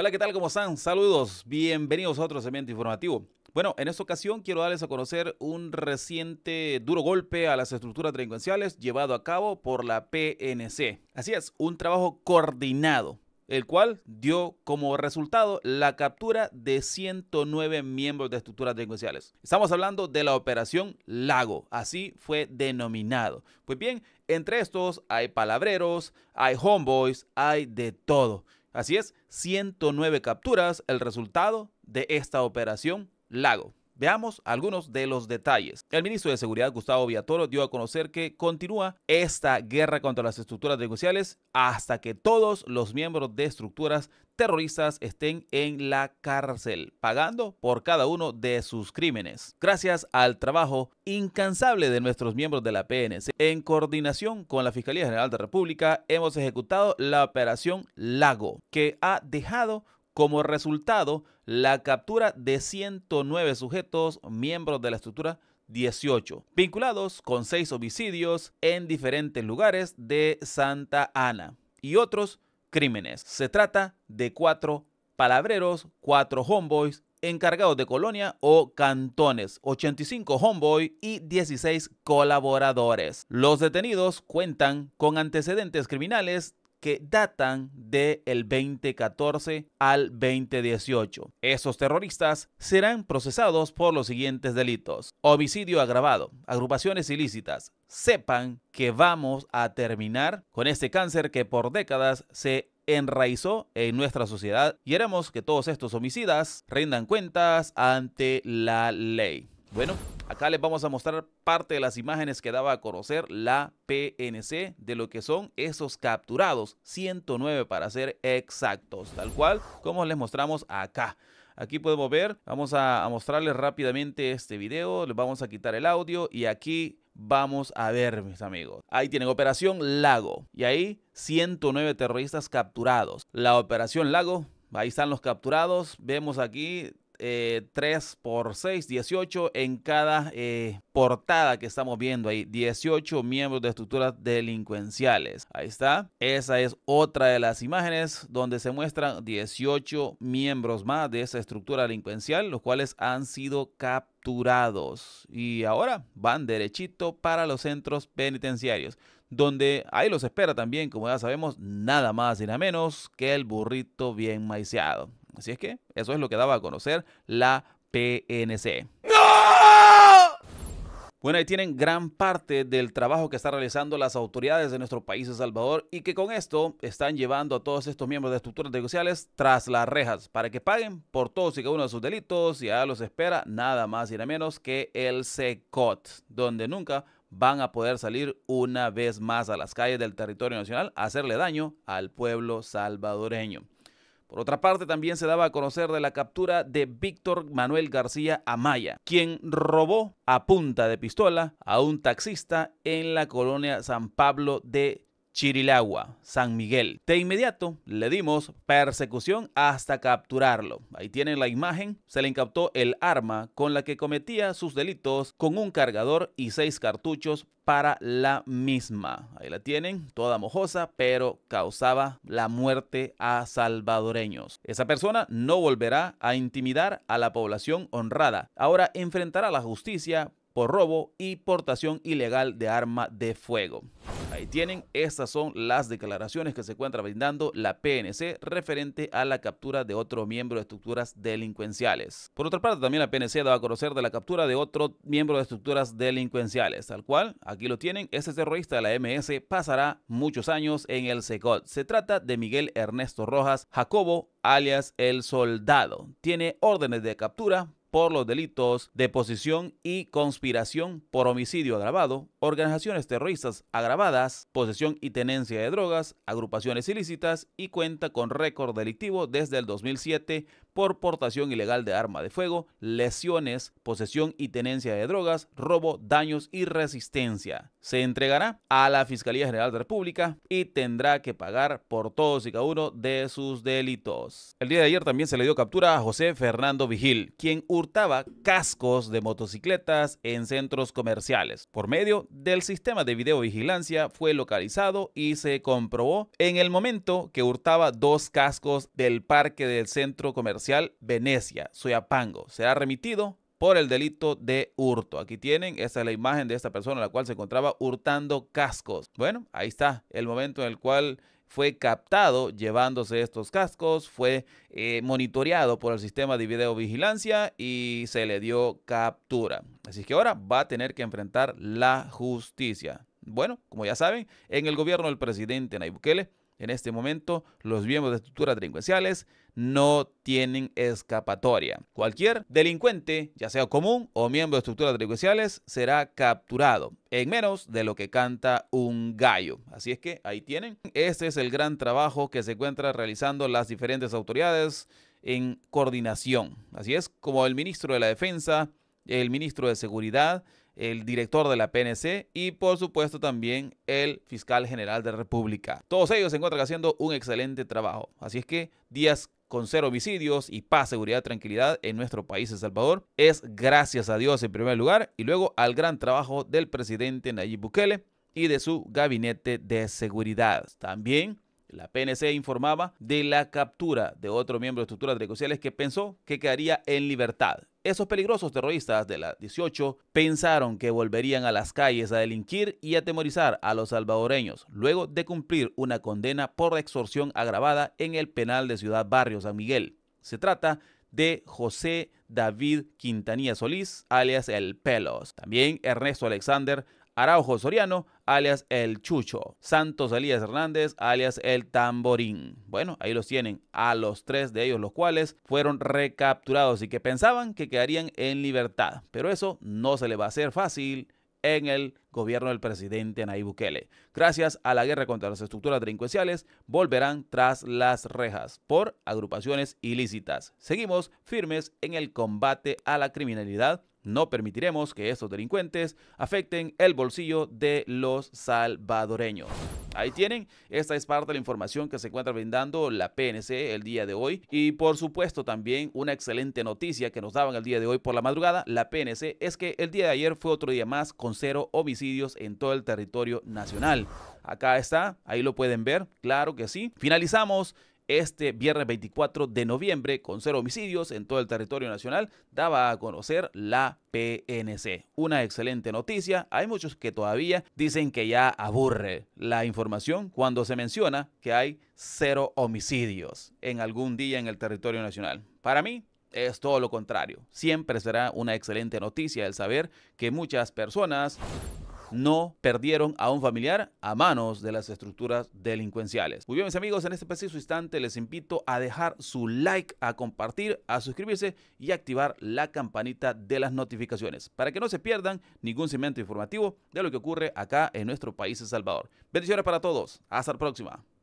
Hola, ¿qué tal? ¿Cómo están? Saludos, bienvenidos a otro segmento informativo. Bueno, en esta ocasión quiero darles a conocer un reciente duro golpe a las estructuras delincuenciales llevado a cabo por la PNC. Así es, un trabajo coordinado, el cual dio como resultado la captura de 109 miembros de estructuras delincuenciales. Estamos hablando de la operación Lago, así fue denominado. Pues bien, entre estos hay palabreros, hay homeboys, hay de todo. Así es, 109 capturas, el resultado de esta operación Lago. Veamos algunos de los detalles. El ministro de Seguridad, Gustavo Villatoro, dio a conocer que continúa esta guerra contra las estructuras negociales hasta que todos los miembros de estructuras terroristas estén en la cárcel, pagando por cada uno de sus crímenes. Gracias al trabajo incansable de nuestros miembros de la PNC, en coordinación con la Fiscalía General de la República, hemos ejecutado la operación Lago, que ha dejado como resultado, la captura de 109 sujetos, miembros de la estructura 18, vinculados con seis homicidios en diferentes lugares de Santa Ana y otros crímenes. Se trata de cuatro palabreros, cuatro homeboys encargados de colonia o cantones, 85 homeboys y 16 colaboradores. Los detenidos cuentan con antecedentes criminales que datan del 2014 al 2018. Esos terroristas serán procesados por los siguientes delitos. Homicidio agravado, agrupaciones ilícitas. Sepan que vamos a terminar con este cáncer que por décadas se enraizó en nuestra sociedad y haremos que todos estos homicidas rindan cuentas ante la ley. Bueno, Acá les vamos a mostrar parte de las imágenes que daba a conocer la PNC de lo que son esos capturados, 109 para ser exactos, tal cual como les mostramos acá. Aquí podemos ver, vamos a, mostrarles rápidamente este video, les vamos a quitar el audio y aquí vamos a ver, mis amigos. Ahí tienen Operación Lago y ahí 109 terroristas capturados. La Operación Lago, ahí están los capturados, vemos aquí 3 eh, por 6, 18 en cada eh, portada que estamos viendo ahí. 18 miembros de estructuras delincuenciales. Ahí está. Esa es otra de las imágenes donde se muestran 18 miembros más de esa estructura delincuencial, los cuales han sido capturados y ahora van derechito para los centros penitenciarios donde ahí los espera también, como ya sabemos, nada más y nada menos que el burrito bien maiseado. Así es que eso es lo que daba a conocer la PNC. Bueno, ahí tienen gran parte del trabajo que están realizando las autoridades de nuestro país, El Salvador, y que con esto están llevando a todos estos miembros de estructuras negociales tras las rejas para que paguen por todos y cada uno de sus delitos. Y a los espera nada más y nada menos que el SECOT, donde nunca van a poder salir una vez más a las calles del territorio nacional a hacerle daño al pueblo salvadoreño. Por otra parte, también se daba a conocer de la captura de Víctor Manuel García Amaya, quien robó a punta de pistola a un taxista en la colonia San Pablo de Chirilagua, San Miguel. De inmediato le dimos persecución hasta capturarlo. Ahí tienen la imagen, se le incautó el arma con la que cometía sus delitos con un cargador y seis cartuchos para la misma. Ahí la tienen, toda mojosa, pero causaba la muerte a salvadoreños. Esa persona no volverá a intimidar a la población honrada. Ahora enfrentará la justicia por robo y portación ilegal de arma de fuego. Ahí tienen, estas son las declaraciones que se encuentra brindando la PNC referente a la captura de otro miembro de estructuras delincuenciales. Por otra parte, también la PNC daba a conocer de la captura de otro miembro de estructuras delincuenciales, tal cual, aquí lo tienen, este terrorista de la MS pasará muchos años en el SECOT. Se trata de Miguel Ernesto Rojas Jacobo, alias El Soldado. Tiene órdenes de captura por los delitos de posesión y conspiración por homicidio agravado, organizaciones terroristas agravadas, posesión y tenencia de drogas, agrupaciones ilícitas y cuenta con récord delictivo desde el 2007 por portación ilegal de arma de fuego, lesiones, posesión y tenencia de drogas, robo, daños y resistencia. Se entregará a la Fiscalía General de la República y tendrá que pagar por todos y cada uno de sus delitos. El día de ayer también se le dio captura a José Fernando Vigil, quien hurtaba cascos de motocicletas en centros comerciales. Por medio del sistema de videovigilancia fue localizado y se comprobó en el momento que hurtaba dos cascos del parque del centro comercial venecia Venecia, Soyapango. Será remitido por el delito de hurto. Aquí tienen, esta es la imagen de esta persona, la cual se encontraba hurtando cascos. Bueno, ahí está el momento en el cual fue captado llevándose estos cascos, fue eh, monitoreado por el sistema de videovigilancia y se le dio captura. Así que ahora va a tener que enfrentar la justicia. Bueno, como ya saben, en el gobierno del presidente Nayib Bukele, en este momento los miembros de estructuras delincuenciales no tienen escapatoria. Cualquier delincuente, ya sea común o miembro de estructuras delincuenciales, será capturado en menos de lo que canta un gallo. Así es que ahí tienen. Este es el gran trabajo que se encuentra realizando las diferentes autoridades en coordinación. Así es como el ministro de la Defensa, el ministro de Seguridad, el director de la PNC y por supuesto también el fiscal general de la República. Todos ellos se encuentran haciendo un excelente trabajo. Así es que días con cero homicidios y paz, seguridad, tranquilidad en nuestro país, El Salvador, es gracias a Dios en primer lugar y luego al gran trabajo del presidente Nayib Bukele y de su gabinete de seguridad. También la PNC informaba de la captura de otro miembro de estructuras negociales que pensó que quedaría en libertad. Esos peligrosos terroristas de la 18 pensaron que volverían a las calles a delinquir y atemorizar a los salvadoreños luego de cumplir una condena por extorsión agravada en el penal de Ciudad Barrio San Miguel. Se trata de José David Quintanilla Solís, alias El Pelos. También Ernesto Alexander Araujo Soriano, alias El Chucho. Santos Elías Hernández, alias El Tamborín. Bueno, ahí los tienen, a los tres de ellos, los cuales fueron recapturados y que pensaban que quedarían en libertad. Pero eso no se le va a hacer fácil en el gobierno del presidente Nayib Bukele. Gracias a la guerra contra las estructuras delincuenciales, volverán tras las rejas por agrupaciones ilícitas. Seguimos firmes en el combate a la criminalidad no permitiremos que estos delincuentes afecten el bolsillo de los salvadoreños. Ahí tienen, esta es parte de la información que se encuentra brindando la PNC el día de hoy y por supuesto también una excelente noticia que nos daban el día de hoy por la madrugada, la PNC, es que el día de ayer fue otro día más con cero homicidios en todo el territorio nacional. Acá está, ahí lo pueden ver, claro que sí. Finalizamos este viernes 24 de noviembre con cero homicidios en todo el territorio nacional, daba a conocer la PNC. Una excelente noticia. Hay muchos que todavía dicen que ya aburre la información cuando se menciona que hay cero homicidios en algún día en el territorio nacional. Para mí, es todo lo contrario. Siempre será una excelente noticia el saber que muchas personas no perdieron a un familiar a manos de las estructuras delincuenciales. Muy bien, mis amigos, en este preciso instante les invito a dejar su like, a compartir, a suscribirse y activar la campanita de las notificaciones para que no se pierdan ningún cimiento informativo de lo que ocurre acá en nuestro país, El Salvador. Bendiciones para todos. Hasta la próxima.